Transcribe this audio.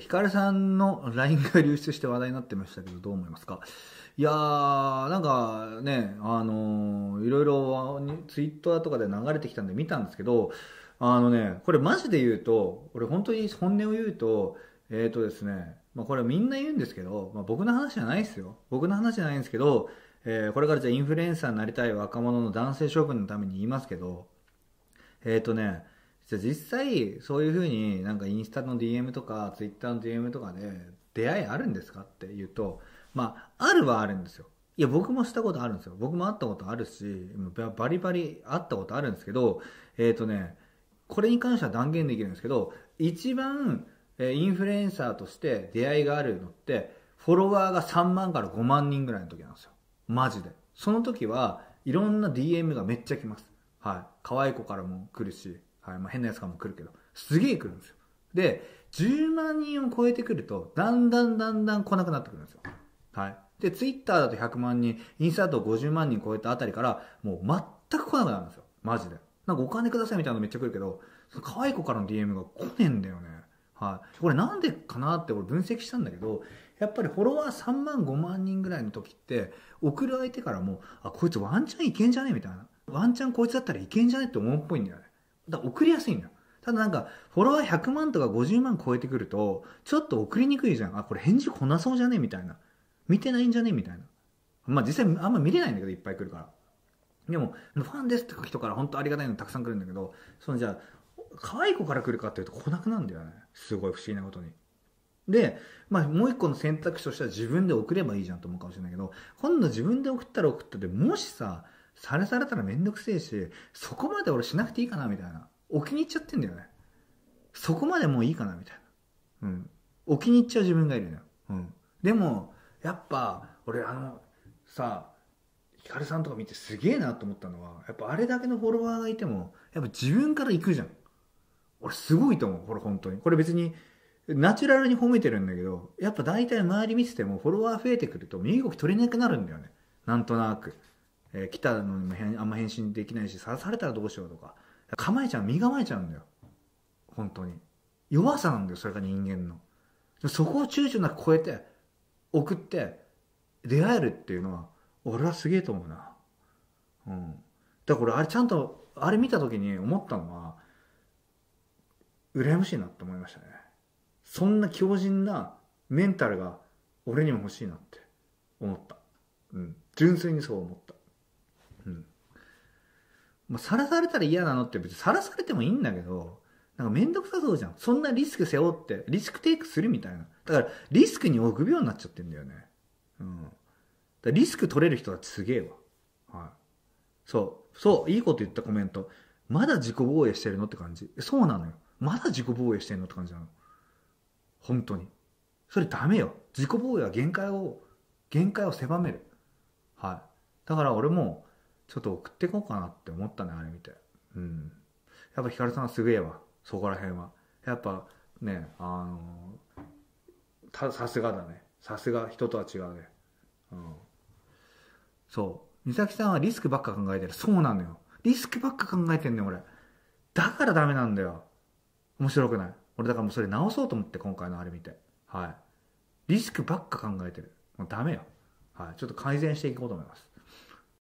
ヒカルさんの LINE が流出して話題になってましたけど、どう思いますかいやー、なんかね、あのー、いろいろツイッターとかで流れてきたんで見たんですけど、あのね、これマジで言うと、俺本当に本音を言うと、えっ、ー、とですね、まあ、これみんな言うんですけど、まあ、僕の話じゃないですよ。僕の話じゃないんですけど、えー、これからじゃインフルエンサーになりたい若者の男性処分のために言いますけど、えっ、ー、とね、実際そういうふうになんかインスタの DM とかツイッターの DM とかで出会いあるんですかって言うとまああるはあるんですよいや僕もしたことあるんですよ僕も会ったことあるしバリバリ会ったことあるんですけどえっ、ー、とねこれに関しては断言できるんですけど一番インフルエンサーとして出会いがあるのってフォロワーが3万から5万人ぐらいの時なんですよマジでその時はいろんな DM がめっちゃ来ますはい可愛い子からも来るしはい、まあ、変なやつかも来るけど、すげえ来るんですよ。で、10万人を超えてくると、だんだんだんだん来なくなってくるんですよ。はい。で、ツイッターだと100万人、インスタだと50万人超えたあたりから、もう全く来なくなるんですよ。マジで。なんかお金くださいみたいなのめっちゃ来るけど、その可愛い子からの DM が来ねえんだよね。はい。これなんでかなって俺分析したんだけど、やっぱりフォロワー3万5万人ぐらいの時って、送る相手からも、あ、こいつワンチャンいけんじゃねえみたいな。ワンチャンこいつだったらいけんじゃねえって思うっぽいんだよね。だ送りやすいんだただなんか、フォロワー100万とか50万超えてくると、ちょっと送りにくいじゃん。あ、これ返事こなそうじゃねみたいな。見てないんじゃねみたいな。まあ実際あんま見れないんだけど、いっぱい来るから。でも、ファンですって人から本当ありがたいのたくさん来るんだけど、そのじゃあ、可愛い子から来るかっていうと来なくなるんだよね。すごい不思議なことに。で、まあ、もう一個の選択肢としては自分で送ればいいじゃんと思うかもしれないけど、今度自分で送ったら送ったって、もしさ、されされたらめんどくせえし、そこまで俺しなくていいかなみたいな。置きに行っちゃってんだよね。そこまでもういいかなみたいな。うん。置きに行っちゃう自分がいるのよ。うん。でも、やっぱ、俺あの、さ、ヒカルさんとか見てすげえなと思ったのは、やっぱあれだけのフォロワーがいても、やっぱ自分から行くじゃん。俺すごいと思う、これ本当に。これ別に、ナチュラルに褒めてるんだけど、やっぱ大体周り見ててもフォロワー増えてくると身動き取れなくなるんだよね。なんとなく。えー、来たのにもあんま返信できないし刺されたらどうしようとか構えちゃう身構えちゃうんだよ本当に弱さなんだよそれが人間のそこを躊躇なく超えて送って出会えるっていうのは俺はすげえと思うなうんだからあれちゃんとあれ見た時に思ったのは羨ましいなって思いましたねそんな強靭なメンタルが俺にも欲しいなって思ったうん純粋にそう思ったまあ、晒されたら嫌なのって別に晒されてもいいんだけど、なんかめんどくさそうじゃん。そんなリスク背負って、リスクテイクするみたいな。だから、リスクに臆病になっちゃってんだよね。うん。だリスク取れる人はすげえわ。はい。そう。そう。いいこと言ったコメント。まだ自己防衛してるのって感じ。そうなのよ。まだ自己防衛してんのって感じなの。本当に。それダメよ。自己防衛は限界を、限界を狭める。はい。だから俺も、ちょっと送っていこうかなって思ったね、あれ見て。うん。やっぱヒカルさんはすげえわ。そこら辺は。やっぱね、あのー、さすがだね。さすが人とは違うね。うん。そう。美咲さんはリスクばっか考えてる。そうなのよ。リスクばっか考えてんねん、俺。だからダメなんだよ。面白くない。俺だからもうそれ直そうと思って、今回のあれ見て。はい。リスクばっか考えてる。もうダメよ。はい。ちょっと改善していこうと思います。